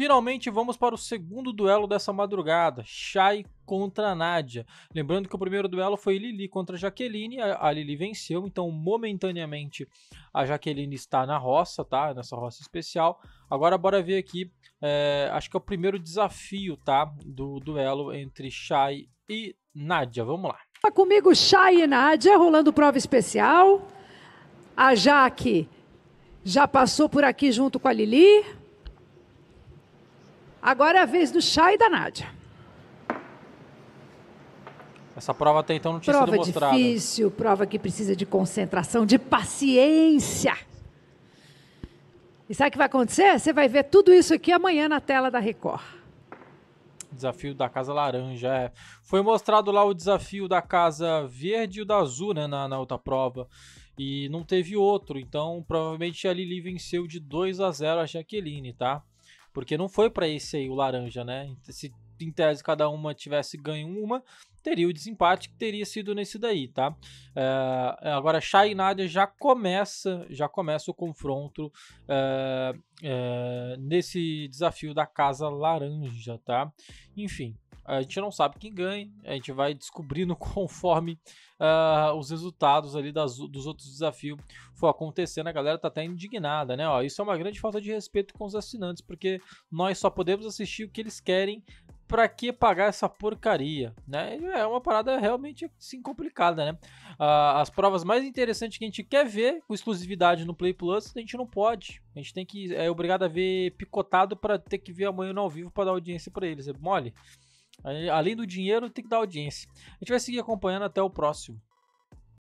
Finalmente vamos para o segundo duelo dessa madrugada, Shai contra Nadia. Lembrando que o primeiro duelo foi Lili contra Jaqueline, a Lili venceu, então momentaneamente a Jaqueline está na roça, tá? Nessa roça especial. Agora bora ver aqui, é, acho que é o primeiro desafio, tá? Do duelo entre Shai e Nadia, vamos lá. Tá comigo Shai e Nadia, rolando prova especial. A Jaque já passou por aqui junto com a Lili. Agora é a vez do chá e da Nádia. Essa prova até então não tinha prova sido mostrada. Prova difícil, prova que precisa de concentração, de paciência. E sabe o que vai acontecer? Você vai ver tudo isso aqui amanhã na tela da Record. Desafio da Casa Laranja, é. Foi mostrado lá o desafio da Casa Verde e o da Azul, né, na, na outra prova. E não teve outro, então provavelmente a Lili venceu de 2 a 0 a Jaqueline, tá? Porque não foi para esse aí o laranja, né? Se em tese cada uma tivesse ganho uma, teria o desempate que teria sido nesse daí, tá? É, agora, Chay e Nádia já começa, já começa o confronto é, é, nesse desafio da Casa Laranja, tá? Enfim, a gente não sabe quem ganha, a gente vai descobrindo conforme uh, os resultados ali das, dos outros desafios for acontecendo. A galera tá até indignada, né? Ó, isso é uma grande falta de respeito com os assinantes, porque nós só podemos assistir o que eles querem para que pagar essa porcaria, né? É uma parada realmente assim complicada, né? Ah, as provas mais interessantes que a gente quer ver com exclusividade no Play Plus, a gente não pode. A gente tem que é obrigado a ver picotado para ter que ver amanhã no ao vivo para dar audiência para eles, é mole. Além do dinheiro, tem que dar audiência. A gente vai seguir acompanhando até o próximo.